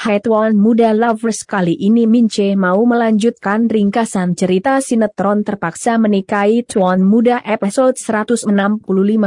Haituan Muda Lovers kali ini Mince mau melanjutkan ringkasan cerita sinetron terpaksa menikahi Tuan Muda episode 165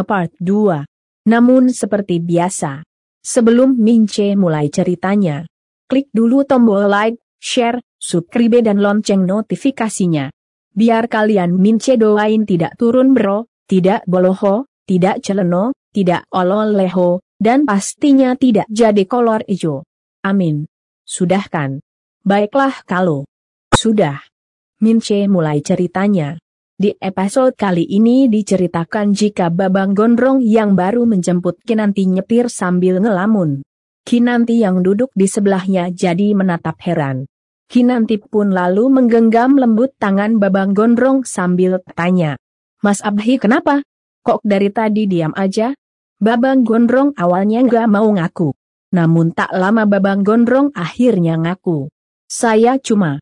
part 2. Namun seperti biasa, sebelum Mince mulai ceritanya, klik dulu tombol like, share, subscribe dan lonceng notifikasinya. Biar kalian Mince doain tidak turun bro, tidak boloho, tidak celeno, tidak ololeho, dan pastinya tidak jadi kolor hijau. Amin. Sudah kan? Baiklah kalau. Sudah. Mince mulai ceritanya. Di episode kali ini diceritakan jika Babang Gondrong yang baru menjemput Kinanti nyetir sambil ngelamun. Kinanti yang duduk di sebelahnya jadi menatap heran. Kinanti pun lalu menggenggam lembut tangan Babang Gondrong sambil tanya. Mas Abhi kenapa? Kok dari tadi diam aja? Babang Gondrong awalnya nggak mau ngaku. Namun tak lama Babang Gondrong akhirnya ngaku. Saya cuma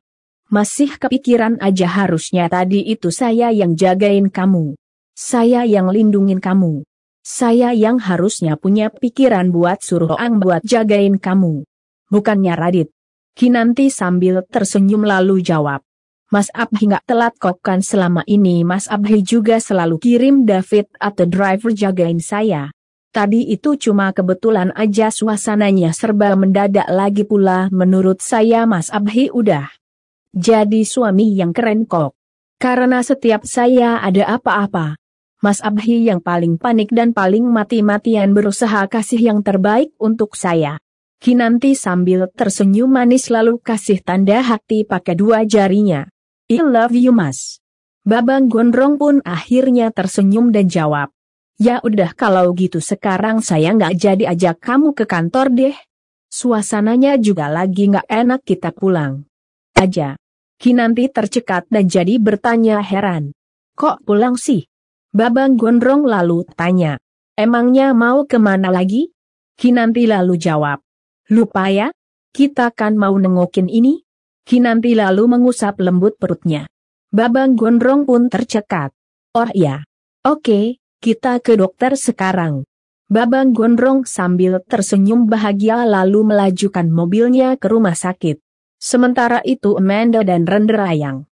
masih kepikiran aja harusnya tadi itu saya yang jagain kamu. Saya yang lindungin kamu. Saya yang harusnya punya pikiran buat suruh Ang buat jagain kamu. Bukannya Radit. Kinanti sambil tersenyum lalu jawab. Mas Abhi nggak telat kok kan selama ini Mas Abhi juga selalu kirim David atau driver jagain saya. Tadi itu cuma kebetulan aja suasananya serba mendadak lagi pula menurut saya Mas Abhi udah. Jadi suami yang keren kok. Karena setiap saya ada apa-apa. Mas Abhi yang paling panik dan paling mati-matian berusaha kasih yang terbaik untuk saya. Kinanti sambil tersenyum manis lalu kasih tanda hati pakai dua jarinya. I love you mas. Babang Gondrong pun akhirnya tersenyum dan jawab. Ya udah kalau gitu sekarang saya nggak jadi ajak kamu ke kantor deh. Suasananya juga lagi nggak enak kita pulang. Aja. Kinanti tercekat dan jadi bertanya heran. Kok pulang sih? Babang Gondrong lalu tanya. Emangnya mau kemana lagi? Kinanti lalu jawab. Lupa ya? Kita kan mau nengokin ini? Kinanti lalu mengusap lembut perutnya. Babang Gondrong pun tercekat. Oh ya. Oke, kita ke dokter sekarang. Babang gondrong sambil tersenyum bahagia lalu melajukan mobilnya ke rumah sakit. Sementara itu Amanda dan Renderayang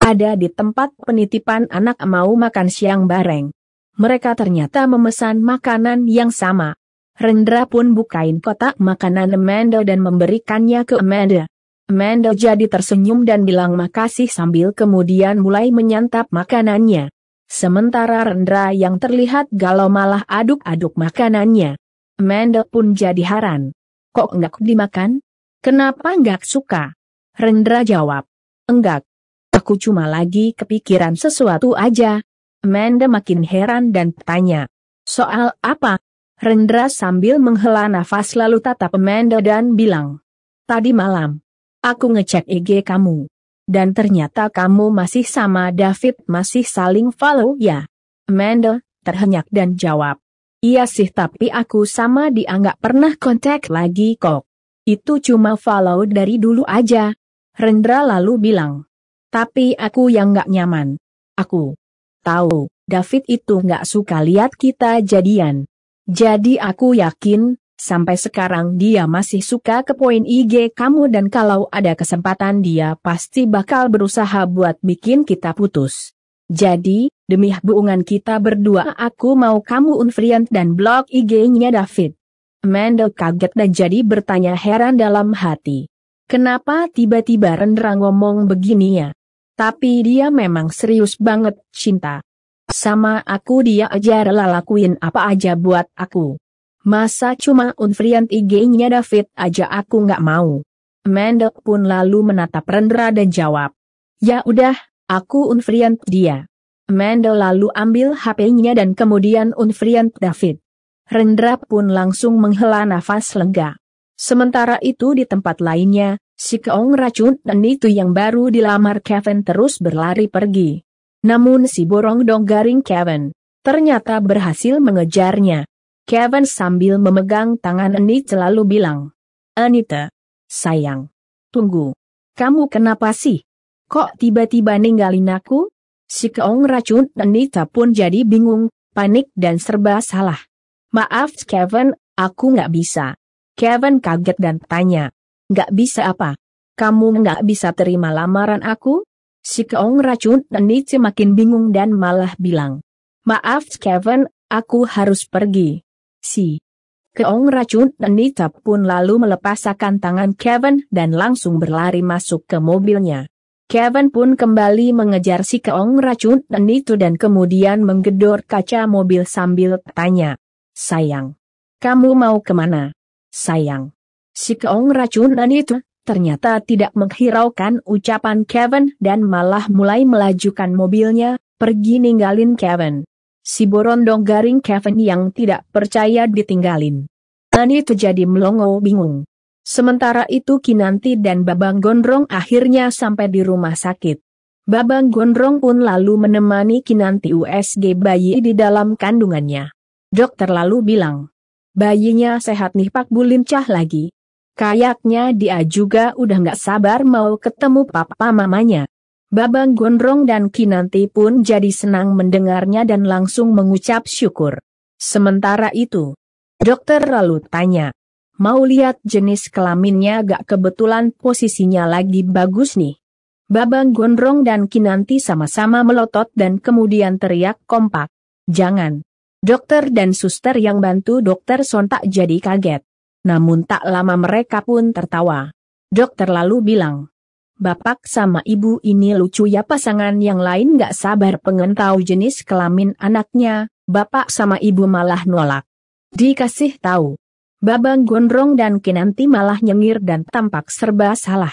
ada di tempat penitipan anak mau makan siang bareng. Mereka ternyata memesan makanan yang sama. Rendra pun bukain kotak makanan Amanda dan memberikannya ke Amanda. Amanda jadi tersenyum dan bilang makasih sambil kemudian mulai menyantap makanannya. Sementara Rendra yang terlihat galau malah aduk-aduk makanannya. Mendel pun jadi heran. Kok enggak dimakan? Kenapa enggak suka? Rendra jawab. Enggak. Aku cuma lagi kepikiran sesuatu aja. Mende makin heran dan tanya. Soal apa? Rendra sambil menghela nafas lalu tatap Mende dan bilang. Tadi malam. Aku ngecek IG kamu. Dan ternyata kamu masih sama David masih saling follow ya? Amanda, terhenyak dan jawab. Iya sih tapi aku sama dia nggak pernah kontak lagi kok. Itu cuma follow dari dulu aja. Rendra lalu bilang. Tapi aku yang nggak nyaman. Aku tahu, David itu nggak suka lihat kita jadian. Jadi aku yakin, Sampai sekarang dia masih suka ke poin IG kamu dan kalau ada kesempatan dia pasti bakal berusaha buat bikin kita putus. Jadi, demi hubungan kita berdua aku mau kamu unfriend dan blog IG-nya David. Mendel kaget dan jadi bertanya heran dalam hati. Kenapa tiba-tiba Rendra ngomong begini ya? Tapi dia memang serius banget, cinta. Sama aku dia aja rela lakuin apa aja buat aku. Masa cuma unfriend IG-nya David aja aku nggak mau. Mendel pun lalu menatap Rendra dan jawab. Ya udah, aku unfriend dia. Mendel lalu ambil HP-nya dan kemudian unfriend David. Rendra pun langsung menghela nafas lega. Sementara itu di tempat lainnya, si keong racun dan itu yang baru dilamar Kevin terus berlari pergi. Namun si borong dong garing Kevin, ternyata berhasil mengejarnya, Kevin sambil memegang tangan Anita selalu bilang. Anita, sayang. Tunggu. Kamu kenapa sih? Kok tiba-tiba ninggalin aku? Si keong racun Anita pun jadi bingung, panik dan serba salah. Maaf Kevin, aku nggak bisa. Kevin kaget dan tanya. Nggak bisa apa? Kamu nggak bisa terima lamaran aku? Si keong racun Anita semakin bingung dan malah bilang. Maaf Kevin, aku harus pergi. Si Keong racun dan Nita pun lalu melepaskan tangan Kevin dan langsung berlari masuk ke mobilnya. Kevin pun kembali mengejar si Keong racun dan itu dan kemudian menggedor kaca mobil sambil tanya, Sayang, kamu mau kemana? Sayang, si Keong racun dan itu ternyata tidak menghiraukan ucapan Kevin dan malah mulai melajukan mobilnya, pergi ninggalin Kevin si borondong garing Kevin yang tidak percaya ditinggalin. Ani terjadi melongo bingung. Sementara itu Kinanti dan Babang Gondrong akhirnya sampai di rumah sakit. Babang Gondrong pun lalu menemani Kinanti USG bayi di dalam kandungannya. Dokter lalu bilang, bayinya sehat nih Pak Bulincah lagi. Kayaknya dia juga udah gak sabar mau ketemu papa mamanya. Babang Gondrong dan Kinanti pun jadi senang mendengarnya dan langsung mengucap syukur. Sementara itu, dokter lalu tanya, mau lihat jenis kelaminnya gak kebetulan posisinya lagi bagus nih. Babang Gondrong dan Kinanti sama-sama melotot dan kemudian teriak kompak, jangan. Dokter dan suster yang bantu dokter sontak jadi kaget. Namun tak lama mereka pun tertawa. Dokter lalu bilang, Bapak sama ibu ini lucu ya pasangan yang lain gak sabar pengen tahu jenis kelamin anaknya, bapak sama ibu malah nolak. Dikasih tahu. Babang Gondrong dan Kinanti malah nyengir dan tampak serba salah.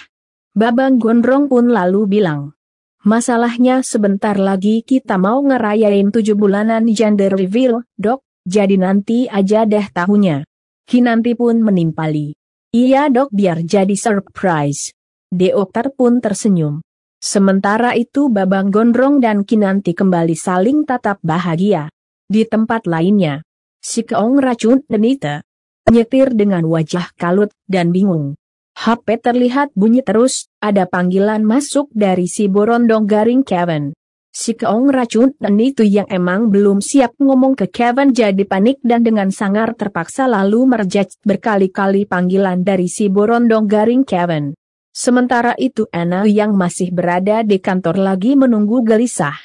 Babang Gondrong pun lalu bilang. Masalahnya sebentar lagi kita mau ngerayain tujuh bulanan gender reveal, dok, jadi nanti aja deh tahunya. Kinanti pun menimpali. Iya dok biar jadi surprise. Dokter pun tersenyum. Sementara itu Babang Gondrong dan Kinanti kembali saling tatap bahagia. Di tempat lainnya, si Keong racun Nita Nyetir dengan wajah kalut dan bingung. HP terlihat bunyi terus, ada panggilan masuk dari si Borondong Garing Kevin. Si Keong racun dan itu yang emang belum siap ngomong ke Kevin jadi panik dan dengan sangar terpaksa lalu merjat berkali-kali panggilan dari si Borondong Garing Kevin. Sementara itu Anna yang masih berada di kantor lagi menunggu gelisah.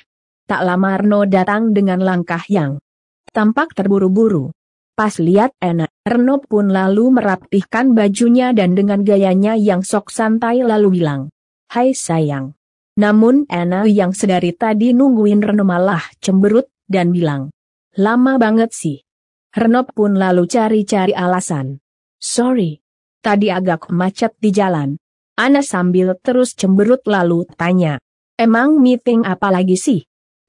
Tak lama Arno datang dengan langkah yang tampak terburu-buru. Pas lihat Anna, Arno pun lalu merapihkan bajunya dan dengan gayanya yang sok santai lalu bilang, Hai sayang. Namun Anna yang sedari tadi nungguin Reno malah cemberut dan bilang, Lama banget sih. Reno pun lalu cari-cari alasan. Sorry. Tadi agak macet di jalan. Ana sambil terus cemberut lalu tanya. Emang meeting apa lagi sih?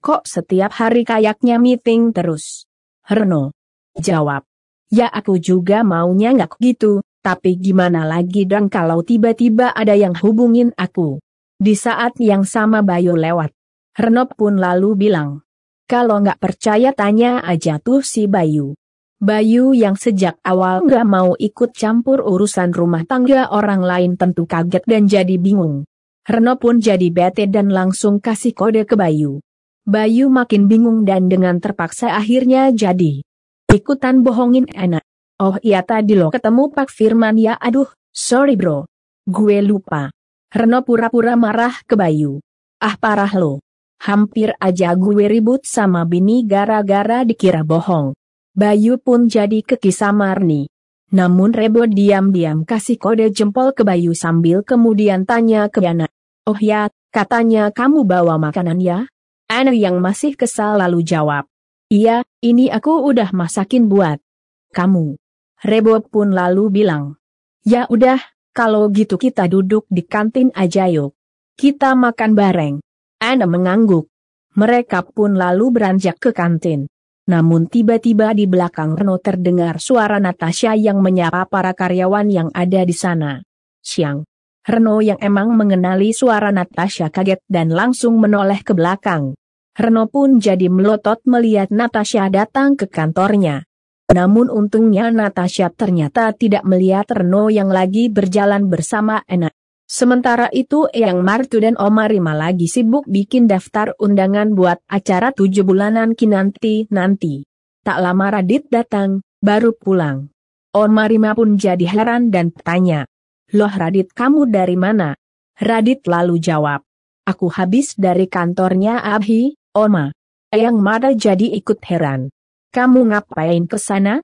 Kok setiap hari kayaknya meeting terus? Herno. Jawab. Ya aku juga maunya nggak gitu, tapi gimana lagi dong kalau tiba-tiba ada yang hubungin aku. Di saat yang sama Bayu lewat. Herno pun lalu bilang. Kalau nggak percaya tanya aja tuh si Bayu. Bayu yang sejak awal nggak mau ikut campur urusan rumah tangga orang lain tentu kaget dan jadi bingung. Reno pun jadi bete dan langsung kasih kode ke Bayu. Bayu makin bingung dan dengan terpaksa akhirnya jadi. Ikutan bohongin enak. Oh iya tadi lo ketemu Pak Firman ya aduh, sorry bro. Gue lupa. Reno pura-pura marah ke Bayu. Ah parah lo. Hampir aja gue ribut sama bini gara-gara dikira bohong. Bayu pun jadi kekisah Marni. Namun Rebo diam-diam kasih kode jempol ke Bayu sambil kemudian tanya ke Yana. Oh ya, katanya kamu bawa makanan ya? Ana yang masih kesal lalu jawab. Iya, ini aku udah masakin buat kamu. Rebo pun lalu bilang. Ya udah, kalau gitu kita duduk di kantin aja yuk. Kita makan bareng. Ana mengangguk. Mereka pun lalu beranjak ke kantin. Namun tiba-tiba di belakang Reno terdengar suara Natasha yang menyapa para karyawan yang ada di sana. Siang. Reno yang emang mengenali suara Natasha kaget dan langsung menoleh ke belakang. Reno pun jadi melotot melihat Natasha datang ke kantornya. Namun untungnya Natasha ternyata tidak melihat Reno yang lagi berjalan bersama enak. Sementara itu Eyang Martu dan Rima lagi sibuk bikin daftar undangan buat acara tujuh bulanan kinanti-nanti. Tak lama Radit datang, baru pulang. Rima pun jadi heran dan tanya, Loh Radit kamu dari mana? Radit lalu jawab, Aku habis dari kantornya Abhi, Oma. Eyang Mara jadi ikut heran. Kamu ngapain ke sana?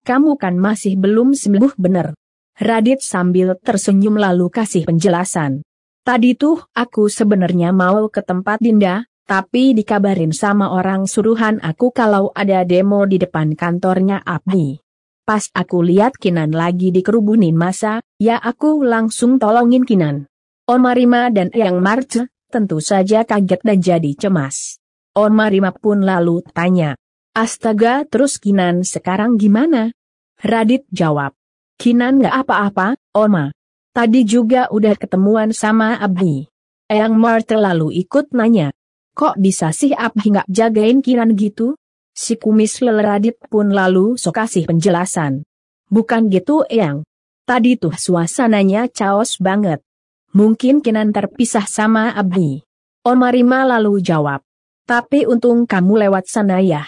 Kamu kan masih belum sembuh bener. Radit sambil tersenyum lalu kasih penjelasan. Tadi tuh, aku sebenarnya mau ke tempat Dinda, tapi dikabarin sama orang suruhan aku kalau ada demo di depan kantornya Abdi. Pas aku lihat Kinan lagi dikerubunin masa, ya aku langsung tolongin Kinan. Omarima dan Eyang Marce, tentu saja kaget dan jadi cemas. Omarima pun lalu tanya, Astaga terus Kinan sekarang gimana? Radit jawab, Kinan gak apa-apa, Oma. Tadi juga udah ketemuan sama Abhi. Eyang Mar terlalu ikut nanya. Kok bisa sih Abhi gak jagain Kinan gitu? Si kumis leleradit pun lalu sok kasih penjelasan. Bukan gitu Eyang. Tadi tuh suasananya caos banget. Mungkin Kinan terpisah sama Abhi. Rima lalu jawab. Tapi untung kamu lewat sana ya.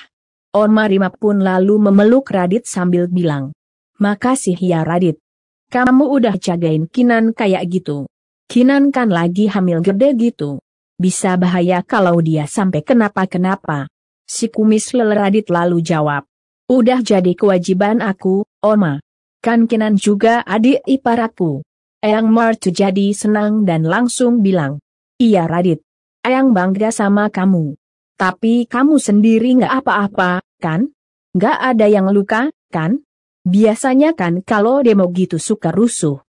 Oma Rima pun lalu memeluk Radit sambil bilang. Makasih ya Radit. Kamu udah jagain Kinan kayak gitu. Kinan kan lagi hamil gede gitu. Bisa bahaya kalau dia sampai kenapa-kenapa. Si kumis leleradit lalu jawab. Udah jadi kewajiban aku, Oma. Kan Kinan juga adik ipar aku. Eyang Martu jadi senang dan langsung bilang. Iya Radit. Eyang bangga sama kamu. Tapi kamu sendiri nggak apa-apa, kan? Nggak ada yang luka, kan? Biasanya kan kalau demo gitu suka rusuh.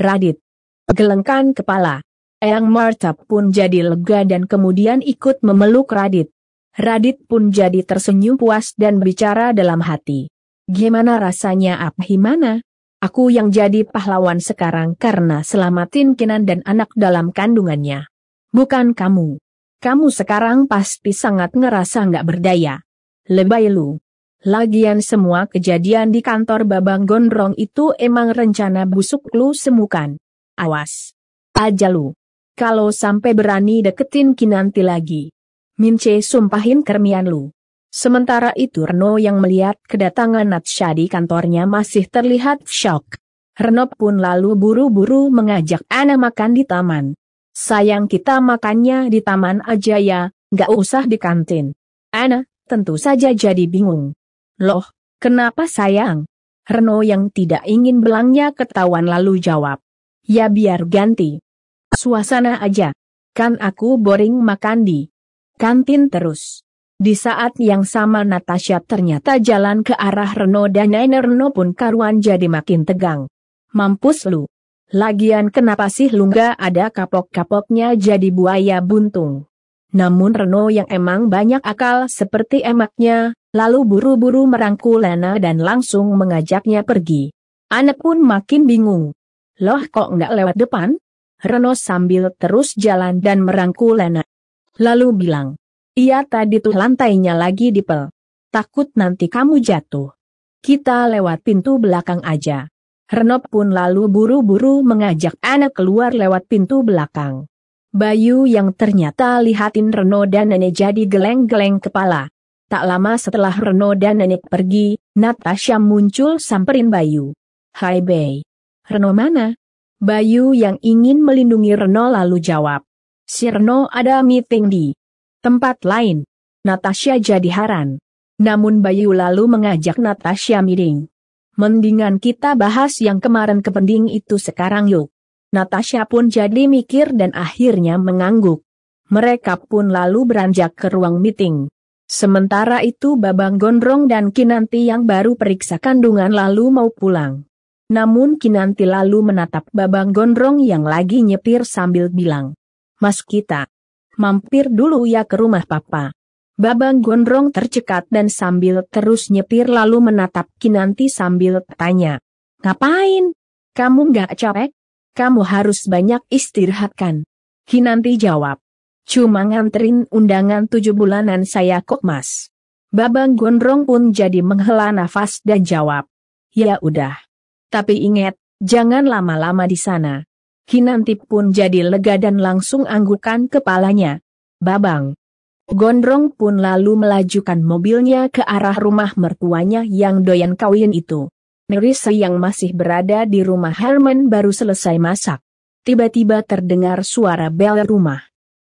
Radit. Gelengkan kepala. Eyang Marta pun jadi lega dan kemudian ikut memeluk Radit. Radit pun jadi tersenyum puas dan bicara dalam hati. Gimana rasanya Abhimana? Aku yang jadi pahlawan sekarang karena selamatin Kinan dan anak dalam kandungannya. Bukan kamu. Kamu sekarang pasti sangat ngerasa nggak berdaya. Lebay lu. Lagian semua kejadian di kantor Babang Gondrong itu emang rencana busuk lu semukan. Awas. Aja lu. Kalau sampai berani deketin Kinanti lagi. Mince sumpahin kermian lu. Sementara itu Reno yang melihat kedatangan Natsha di kantornya masih terlihat shock. Reno pun lalu buru-buru mengajak Ana makan di taman. Sayang kita makannya di taman aja ya, gak usah di kantin. Ana, tentu saja jadi bingung. Loh, kenapa sayang? Reno yang tidak ingin belangnya ketahuan lalu jawab. Ya biar ganti. Suasana aja. Kan aku boring makan di kantin terus. Di saat yang sama Natasha ternyata jalan ke arah Reno dan Nainer Reno pun karuan jadi makin tegang. Mampus lu. Lagian kenapa sih lu gak ada kapok-kapoknya jadi buaya buntung. Namun Reno yang emang banyak akal seperti emaknya, lalu buru-buru merangkul Lena dan langsung mengajaknya pergi. Anak pun makin bingung. Loh kok nggak lewat depan? Reno sambil terus jalan dan merangkul Lena. Lalu bilang, iya tadi tuh lantainya lagi dipel. Takut nanti kamu jatuh. Kita lewat pintu belakang aja. Reno pun lalu buru-buru mengajak anak keluar lewat pintu belakang. Bayu yang ternyata lihatin Reno dan nenek jadi geleng-geleng kepala. Tak lama setelah Reno dan Nenek pergi, Natasha muncul samperin Bayu. Hai Bay. Reno mana? Bayu yang ingin melindungi Reno lalu jawab. Si Reno ada meeting di tempat lain. Natasha jadi haran. Namun Bayu lalu mengajak Natasha miring. Mendingan kita bahas yang kemarin kepending itu sekarang yuk. Natasha pun jadi mikir dan akhirnya mengangguk. Mereka pun lalu beranjak ke ruang meeting. Sementara itu Babang Gondrong dan Kinanti yang baru periksa kandungan lalu mau pulang. Namun Kinanti lalu menatap Babang Gondrong yang lagi nyepir sambil bilang, Mas kita, mampir dulu ya ke rumah papa. Babang Gondrong tercekat dan sambil terus nyepir lalu menatap Kinanti sambil tanya, Ngapain? Kamu gak capek? Kamu harus banyak istirahatkan. Kinanti jawab, Cuma nganterin undangan tujuh bulanan saya kok mas. Babang Gondrong pun jadi menghela nafas dan jawab. Ya udah. Tapi ingat, jangan lama-lama di sana. Kinanti pun jadi lega dan langsung anggukan kepalanya. Babang. Gondrong pun lalu melajukan mobilnya ke arah rumah mertuanya yang doyan kawin itu. Nerissa yang masih berada di rumah Herman baru selesai masak. Tiba-tiba terdengar suara bel rumah.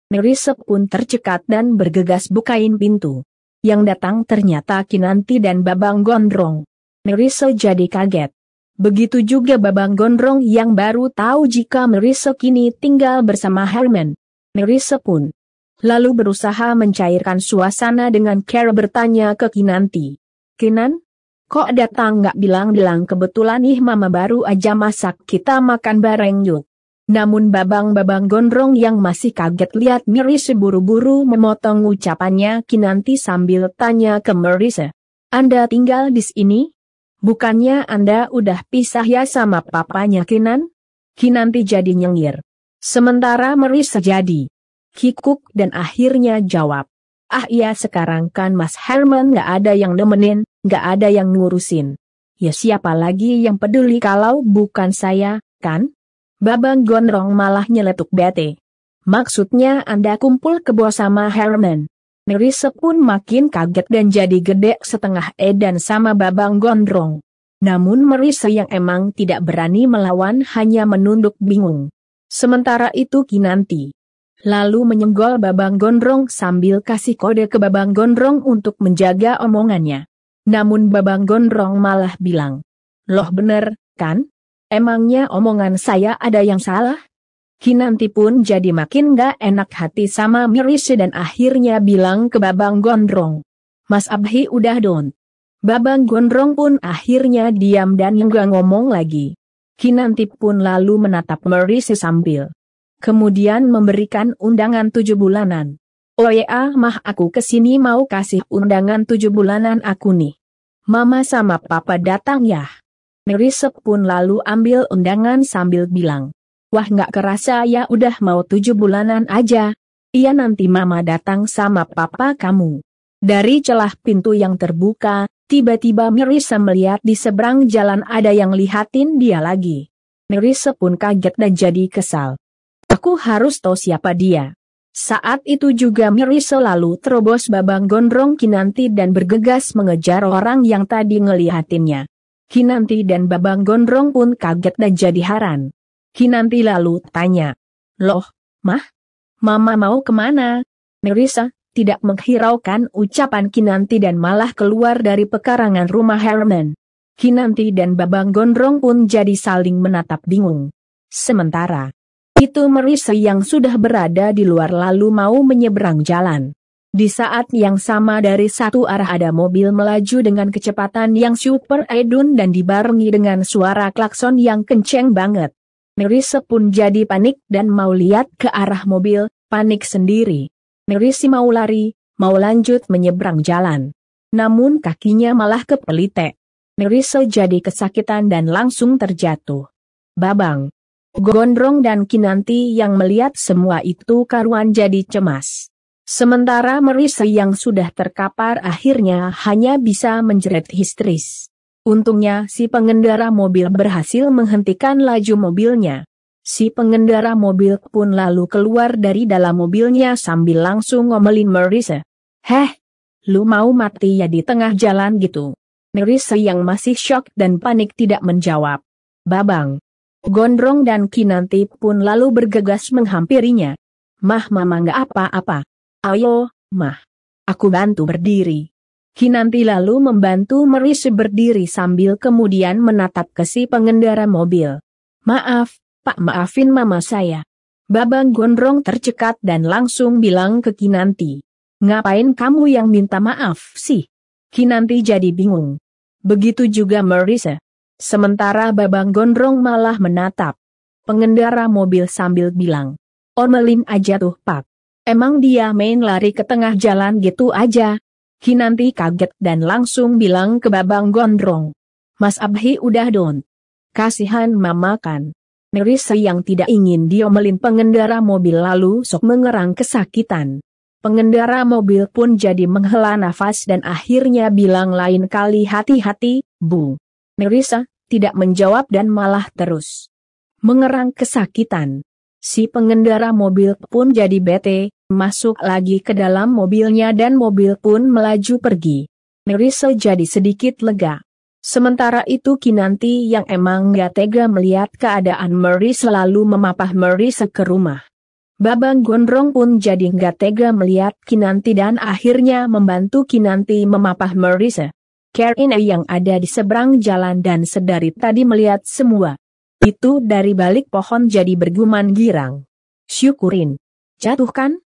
Nerisep pun tercekat dan bergegas bukain pintu. Yang datang ternyata Kinanti dan Babang Gondrong. Nerise jadi kaget. Begitu juga Babang Gondrong yang baru tahu jika Nerise kini tinggal bersama Herman. Nerise pun lalu berusaha mencairkan suasana dengan cara bertanya ke Kinanti. Kinan? Kok datang gak bilang-bilang kebetulan ih mama baru aja masak kita makan bareng yuk. Namun babang-babang gondrong yang masih kaget lihat Mirise buru-buru memotong ucapannya Kinanti sambil tanya ke Mirise. Anda tinggal di sini? Bukannya Anda udah pisah ya sama papanya Kinan? Kinanti jadi nyengir. Sementara Mirise jadi. Kikuk dan akhirnya jawab. Ah iya sekarang kan Mas Herman gak ada yang nemenin, gak ada yang ngurusin. Ya siapa lagi yang peduli kalau bukan saya, kan? Babang Gondrong malah nyeletuk bete. Maksudnya Anda kumpul kebo sama Herman. Nerise pun makin kaget dan jadi gede setengah edan sama Babang Gondrong. Namun Merise yang emang tidak berani melawan hanya menunduk bingung. Sementara itu Kinanti lalu menyenggol Babang Gondrong sambil kasih kode ke Babang Gondrong untuk menjaga omongannya. Namun Babang Gondrong malah bilang, Loh bener, kan? Emangnya omongan saya ada yang salah? Kinanti pun jadi makin gak enak hati sama Mirisi dan akhirnya bilang ke Babang Gondrong. Mas Abhi udah don. Babang Gondrong pun akhirnya diam dan nggak ngomong lagi. Kinanti pun lalu menatap Mirisi sambil. Kemudian memberikan undangan tujuh bulanan. Oh ya, mah aku kesini mau kasih undangan tujuh bulanan aku nih. Mama sama papa datang ya. Merisep pun lalu ambil undangan sambil bilang. Wah nggak kerasa ya udah mau tujuh bulanan aja. Iya nanti mama datang sama papa kamu. Dari celah pintu yang terbuka, tiba-tiba Merisa melihat di seberang jalan ada yang lihatin dia lagi. Merisa pun kaget dan jadi kesal. Aku harus tahu siapa dia. Saat itu juga Mary lalu terobos babang gondrong kinanti dan bergegas mengejar orang yang tadi ngelihatinnya. Kinanti dan Babang Gondrong pun kaget dan jadi haran. Kinanti lalu tanya, Loh, Mah? Mama mau kemana? Nerissa, tidak menghiraukan ucapan Kinanti dan malah keluar dari pekarangan rumah Herman. Kinanti dan Babang Gondrong pun jadi saling menatap bingung. Sementara, itu Merisa yang sudah berada di luar lalu mau menyeberang jalan. Di saat yang sama dari satu arah ada mobil melaju dengan kecepatan yang super edun dan dibarengi dengan suara klakson yang kenceng banget. Nerissa pun jadi panik dan mau lihat ke arah mobil, panik sendiri. Nerisi mau lari, mau lanjut menyeberang jalan. Namun kakinya malah kepelite. Nerissa jadi kesakitan dan langsung terjatuh. Babang. Gondrong dan Kinanti yang melihat semua itu karuan jadi cemas. Sementara Merisi yang sudah terkapar akhirnya hanya bisa menjerit histeris. Untungnya si pengendara mobil berhasil menghentikan laju mobilnya. Si pengendara mobil pun lalu keluar dari dalam mobilnya sambil langsung ngomelin Merisa. Heh, lu mau mati ya di tengah jalan gitu. Merisa yang masih shock dan panik tidak menjawab. Babang. Gondrong dan Kinanti pun lalu bergegas menghampirinya. Mah mama gak apa-apa. Ayo, mah. Aku bantu berdiri. Kinanti lalu membantu Meris berdiri sambil kemudian menatap ke si pengendara mobil. Maaf, Pak maafin mama saya. Babang Gondrong tercekat dan langsung bilang ke Kinanti. Ngapain kamu yang minta maaf sih? Kinanti jadi bingung. Begitu juga Marisa. Sementara Babang Gondrong malah menatap. Pengendara mobil sambil bilang. Omelin aja tuh pak. Emang dia main lari ke tengah jalan gitu aja? Kinanti kaget dan langsung bilang ke Babang Gondrong. Mas Abhi udah don. Kasihan mama kan. Nerisa yang tidak ingin diomelin pengendara mobil lalu sok mengerang kesakitan. Pengendara mobil pun jadi menghela nafas dan akhirnya bilang lain kali hati-hati, Bu. Nerisa, tidak menjawab dan malah terus. Mengerang kesakitan. Si pengendara mobil pun jadi bete, masuk lagi ke dalam mobilnya dan mobil pun melaju pergi. Nerissa jadi sedikit lega. Sementara itu Kinanti yang emang gak tega melihat keadaan Mary selalu memapah Mary ke rumah. Babang Gondrong pun jadi gak tega melihat Kinanti dan akhirnya membantu Kinanti memapah Mary Karen yang ada di seberang jalan dan sedari tadi melihat semua. Itu dari balik pohon jadi berguman girang. Syukurin. Jatuhkan?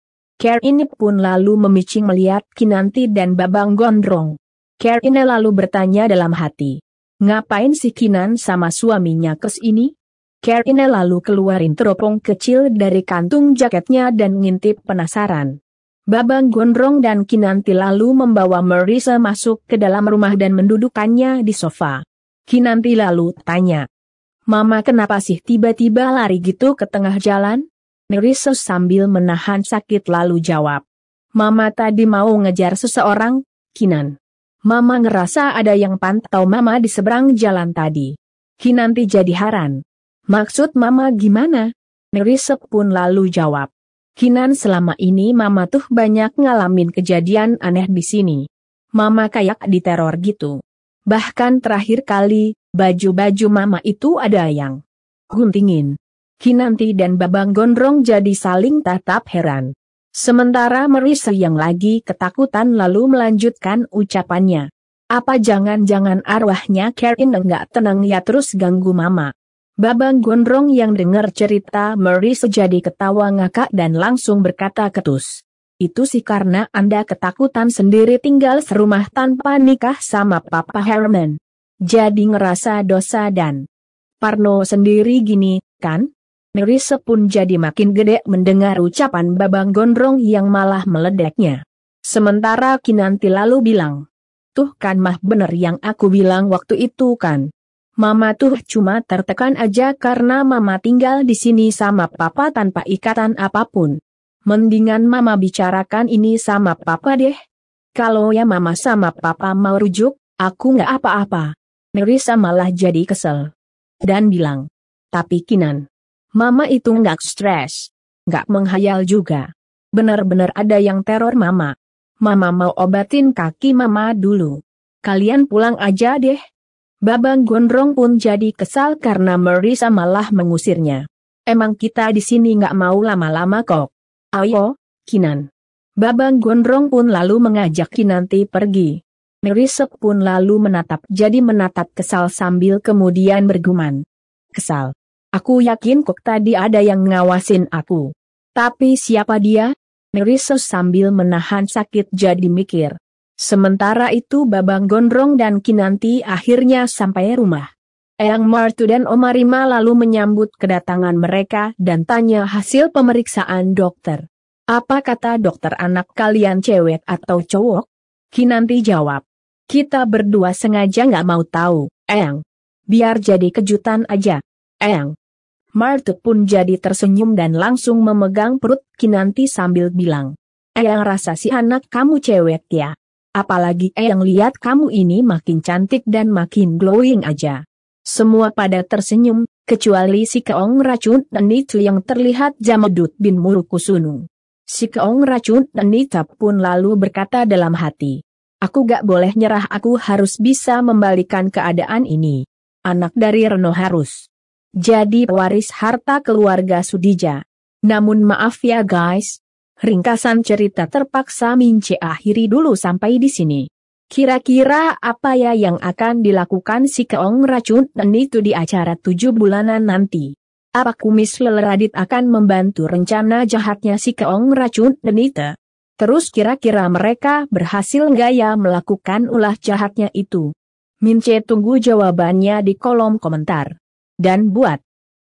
Ker ini pun lalu memicing melihat Kinanti dan Babang Gondrong. Ker ini lalu bertanya dalam hati. Ngapain si Kinan sama suaminya kes ini? Ker ini lalu keluarin teropong kecil dari kantung jaketnya dan ngintip penasaran. Babang Gondrong dan Kinanti lalu membawa Marisa masuk ke dalam rumah dan mendudukannya di sofa. Kinanti lalu tanya, Mama kenapa sih tiba-tiba lari gitu ke tengah jalan? Merisos sambil menahan sakit lalu jawab. Mama tadi mau ngejar seseorang, Kinan. Mama ngerasa ada yang pantau Mama di seberang jalan tadi. Kinanti jadi haran. Maksud Mama gimana? Merisep pun lalu jawab. Kinan selama ini Mama tuh banyak ngalamin kejadian aneh di sini. Mama kayak diteror gitu. Bahkan terakhir kali, baju-baju Mama itu ada yang guntingin. Kinanti dan Babang Gondrong jadi saling tatap heran. Sementara Merisa yang lagi ketakutan lalu melanjutkan ucapannya. Apa jangan-jangan arwahnya Karin enggak tenang ya terus ganggu mama. Babang Gondrong yang dengar cerita Merisa jadi ketawa ngakak dan langsung berkata ketus. Itu sih karena Anda ketakutan sendiri tinggal serumah tanpa nikah sama Papa Herman. Jadi ngerasa dosa dan Parno sendiri gini, kan? Nerisa pun jadi makin gede mendengar ucapan Babang Gondrong yang malah meledaknya. Sementara Kinanti lalu bilang, Tuh kan mah bener yang aku bilang waktu itu kan. Mama tuh cuma tertekan aja karena mama tinggal di sini sama papa tanpa ikatan apapun. Mendingan mama bicarakan ini sama papa deh. Kalau ya mama sama papa mau rujuk, aku nggak apa-apa. Nerissa malah jadi kesel. Dan bilang, tapi Kinan, Mama itu nggak stres. Nggak menghayal juga. Benar-benar ada yang teror mama. Mama mau obatin kaki mama dulu. Kalian pulang aja deh. Babang Gondrong pun jadi kesal karena Marisa malah mengusirnya. Emang kita di sini nggak mau lama-lama kok. Ayo, Kinan. Babang Gondrong pun lalu mengajak Kinanti pergi. Marisa pun lalu menatap jadi menatap kesal sambil kemudian bergumam, Kesal. Aku yakin kok tadi ada yang ngawasin aku. Tapi siapa dia? Nerisus sambil menahan sakit jadi mikir. Sementara itu Babang Gondrong dan Kinanti akhirnya sampai rumah. Eyang Martu dan Omarima lalu menyambut kedatangan mereka dan tanya hasil pemeriksaan dokter. Apa kata dokter anak kalian cewek atau cowok? Kinanti jawab. Kita berdua sengaja nggak mau tahu, Eyang. Biar jadi kejutan aja, Eyang. Marta pun jadi tersenyum dan langsung memegang perut Kinanti sambil bilang. Eyang rasa si anak kamu cewek ya. Apalagi Eyang lihat kamu ini makin cantik dan makin glowing aja. Semua pada tersenyum, kecuali si keong racun dan Nita yang terlihat Jamadut bin Murukusunu. Si keong racun dan Nita pun lalu berkata dalam hati. Aku gak boleh nyerah aku harus bisa membalikan keadaan ini. Anak dari Reno harus jadi pewaris harta keluarga Sudija. Namun maaf ya guys, ringkasan cerita terpaksa Mince akhiri dulu sampai di sini. Kira-kira apa ya yang akan dilakukan si keong racun dan itu di acara tujuh bulanan nanti? Apa kumis leleradit akan membantu rencana jahatnya si keong racun dan itu? Terus kira-kira mereka berhasil nggak ya melakukan ulah jahatnya itu? Mince tunggu jawabannya di kolom komentar dan buat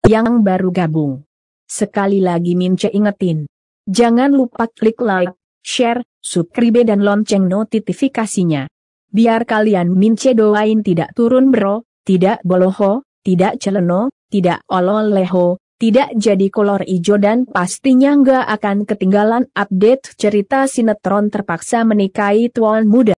yang baru gabung. Sekali lagi Mince ingetin. Jangan lupa klik like, share, subscribe dan lonceng notifikasinya. Biar kalian Mince doain tidak turun bro, tidak boloho, tidak celeno, tidak ololeho, tidak jadi kolor ijo dan pastinya nggak akan ketinggalan update cerita sinetron terpaksa menikahi tuan muda.